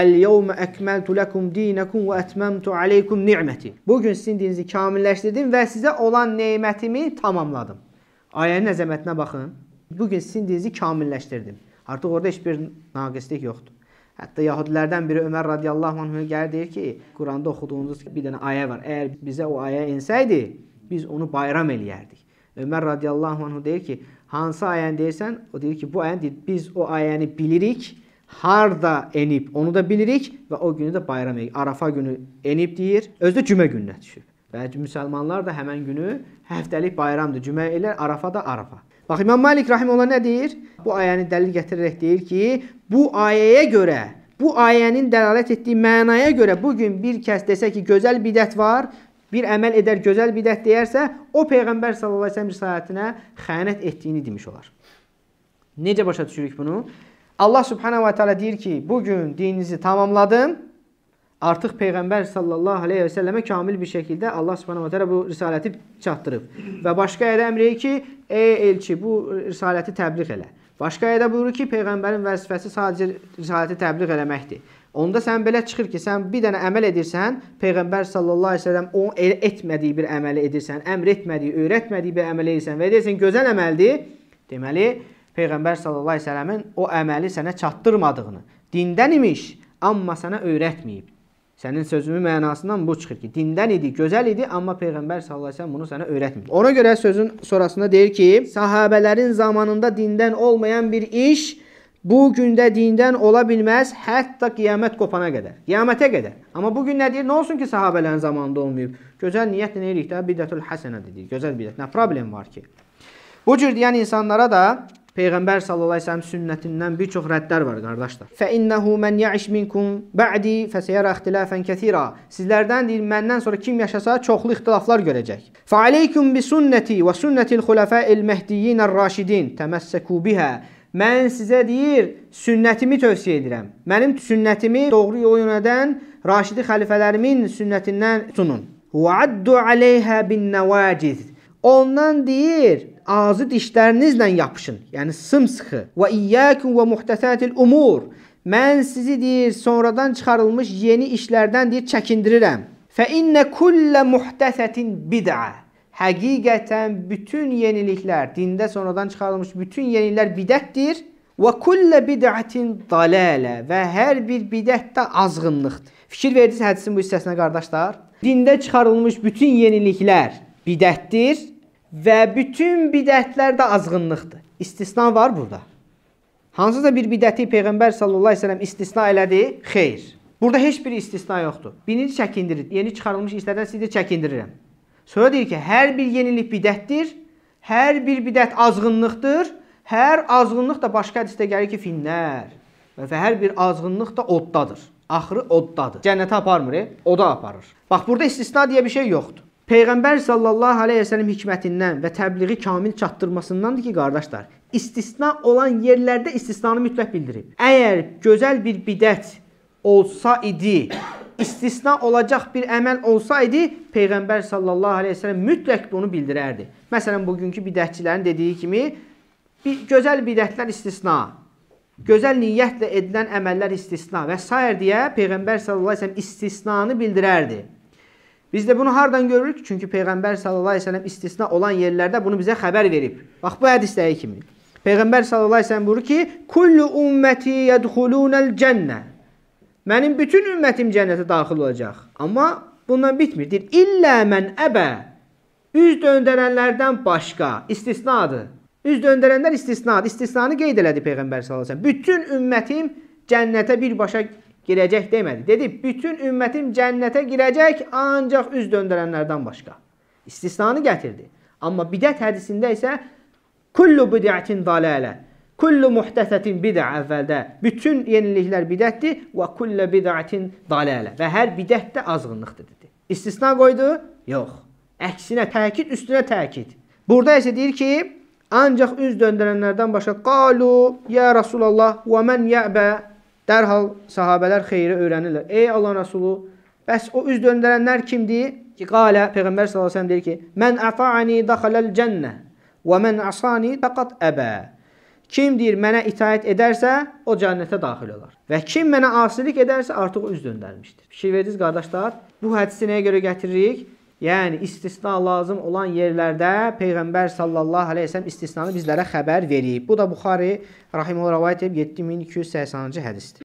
Əl-yevmə əkməltu ləkum dinəkum və ətməmtu aleykum ni'məti. Bu gün sizin dininizi kamilləşdirdim və sizə olan nemətimi tamamladım. Ayənin əzəmətinə baxın. Bu gün sizin dininizi kamilləşdirdim. Artıq orada heç bir naqislik yoxdur. Hətta yahudilərdən biri Ömər radiyallahu anh gəlir deyir ki, Quranda oxuduğunuz bir dənə ayə var. Əgər bizə o ayə insəydi, biz onu bayram eləyərdik. Ömər radiyallahu anh deyir ki, hansı ayəni deyirsən? O deyir ki, bu ayəni deyir, biz o ayəni bilirik harda enib onu da bilirik və o günü də bayram deyir. Arafa günü enib deyir. Özü də cümə gününə düşüb. Və müsəlmanlar da həmin günü həftəlik bayramdır. Cümə ilə Arafa da Arafa. Bax İmam Malik rahimehullah nə deyir? Bu ayəni dəlil gətirərək deyir ki, bu ayəyə görə Bu ayənin dəlalət etdiyi mənaya görə bu gün bir kəs desə ki, gözəl bidət var, bir əməl edər gözəl bidət deyərsə, o peyğəmbər sallallahu əleyhi və səlləm risalətinə xəyanət etdiyini demiş olar. Necə başa düşürük bunu? Allah Subhanahu və Teala deyir ki, bu gün dininizi tamamladım. Artıq Peyğəmbər sallallahu əleyhi və səlləmə kamil bir şəkildə Allah Subhanahu və Teala bu risaləti çatdırıb. Və başqa ayədə əmr edir ki, ey elçi, bu risaləti təbliğ elə. Başqa ayədə buyurur ki, peyğəmbərin vəzifəsi sadəcə risaləti təbliğ eləməkdir. Onda sən belə çıxır ki, sən bir dənə əməl edirsən, Peyğəmbər sallallahu əleyhi və səlləm o elə etmədiyi bir əməli edirsən, əmr etmədiyi, öyrətmədiyi bir əməl edirsən və deyirsən gözəl əməldir. Deməli, Peyğəmbər sallallahu əleyhi və səlləmin o əməli sənə çatdırmadığını, dindən imiş, amma sənə öyrətməyib. Sənin sözünün mənasından bu çıxır ki, dindən idi, gözəl idi, amma Peyğəmbər sallallahu əleyhi və səlləm bunu sənə öyrətmir. Ona görə sözün sonrasında deyir ki, sahabələrin zamanında dindən olmayan bir iş bu gündə dindən ola bilməz, hətta qiyamət qopana qədər, qiyamətə qədər. Amma bu gün nə deyir? Nə olsun ki, sahabələrin zamanında olmayıb. Gözəl niyyətlə eləyirik də, bidətül həsənə dedik. Gözəl bidət. Nə problem var ki? Bu cür deyən insanlara da Peyğəmbər sallallahu əleyhi və səlləm sünnətindən bir çox rəddlər var qardaşlar. Fə innehu men ya'iş minkum ba'di fəseyara ixtilafan kəsira. Sizlərdən deyir, məndən sonra kim yaşasa çoxlu ixtilaflar görəcək. Fə aleykum bi sunnati və sunnatil xulafa'il mehdiyyin ar-raşidin təmassaku biha. Mən sizə deyir, sünnətimi tövsiyə edirəm. Mənim sünnətimi doğru yola yönədən Raşidi xəlifələrimin sünnətindən tutunun. Və addu aleyha bin nawaciz. Ondan deyir, ağzı dişlərinizlə yapışın. Yəni sımsıxı. Və iyyakum və muhtəsatil umur. Mən sizi deyir sonradan çıxarılmış yeni işlərdən deyir çəkindirirəm. Fə innə kullə muhtəsətin bid'a. Həqiqətən bütün yeniliklər, dində sonradan çıxarılmış bütün yeniliklər bidətdir. Və kullə bid'atin dalalə və hər bir bidət də azğınlıqdır. Fikir verdiniz hədisin bu hissəsinə qardaşlar? Dində çıxarılmış bütün yeniliklər bidətdir və bütün bidətlər də azğınlıqdır. İstisna var burada. Hansısa bir bidəti Peyğəmbər sallallahu əleyhi və səlləm istisna elədi? Xeyr. Burada heç bir istisna yoxdur. Birinci çəkindirir. Yeni çıxarılmış işlərdən sizi çəkindirirəm. Sonra deyir ki, hər bir yenilik bidətdir. Hər bir bidət azğınlıqdır. Hər azğınlıq da başqa hədisdə gəlir ki, finnər. Və hər bir azğınlıq da oddadır. Axırı oddadır. Cənnətə aparmır, e? oda aparır. Bax, burada istisna deyə bir şey yoxdur. Peyğəmbər sallallahu əleyhi və səlləm hikmətindən və təbliği kamil çatdırmasındandır ki, qardaşlar, istisna olan yerlərdə istisnanı mütləq bildirib. Əgər gözəl bir bidət olsa idi, istisna olacaq bir əməl olsaydı, Peyğəmbər sallallahu əleyhi və səlləm mütləq bunu bildirərdi. Məsələn, bugünkü bidətçilərin dediyi kimi, bir gözəl bidətlər istisna, gözəl niyyətlə edilən əməllər istisna və s. deyə Peyğəmbər sallallahu əleyhi və səlləm istisnanı bildirərdi. Biz də bunu hardan görürük? Çünki Peyğəmbər sallallahu əleyhi və səlləm istisna olan yerlərdə bunu bizə xəbər verib. Bax bu hədisdəki kimi. Peyğəmbər sallallahu əleyhi və səlləm buyurur ki: "Kullu ummati yadkhulunal cennə." Mənim bütün ümmətim cənnətə daxil olacaq. Amma bundan bitmir. Deyir: "İllə mən əbə." Üz döndərənlərdən başqa istisnadır. Üz döndərənlər istisnadır. İstisnanı qeyd elədi Peyğəmbər sallallahu əleyhi və səlləm. Bütün ümmətim cənnətə birbaşa girəcək demədi. Dedi, bütün ümmətim cənnətə girəcək ancaq üz döndürənlərdən başqa. İstisnanı gətirdi. Amma bidət hədisində isə kullu bidətin dalalə, kullu muhtəsətin bidə əvvəldə. Bütün yeniliklər bidətdir və kullu bidətin dalalə. Və hər bidət də azğınlıqdır dedi. İstisna qoydu? Yox. Əksinə təkid üstünə təkid. Burada isə deyir ki, ancaq üz döndürənlərdən başqa qalu ya Rasulallah və mən yəbə Dərhal sahabələr xeyri öyrənirlər. Ey Allah Rəsulu, bəs o üz döndərənlər kimdir? Ki, qalə, Peyğəmbər s.ə.v deyir ki, Mən əfa'ani daxaləl cənnə və mən əsani fəqat əbə. Kim deyir, mənə itayət edərsə, o cənnətə daxil olar. Və kim mənə asilik edərsə, artıq üz döndərmişdir. Fikir verdiniz, qardaşlar? Bu hədisi nəyə görə gətiririk? Yəni, istisna lazım olan yerlərdə Peyğəmbər sallallahu aleyhi ve sellem istisnanı bizlərə xəbər verib. Bu da Buxari Rahimov rəvayət edib 7280-ci hədisdir.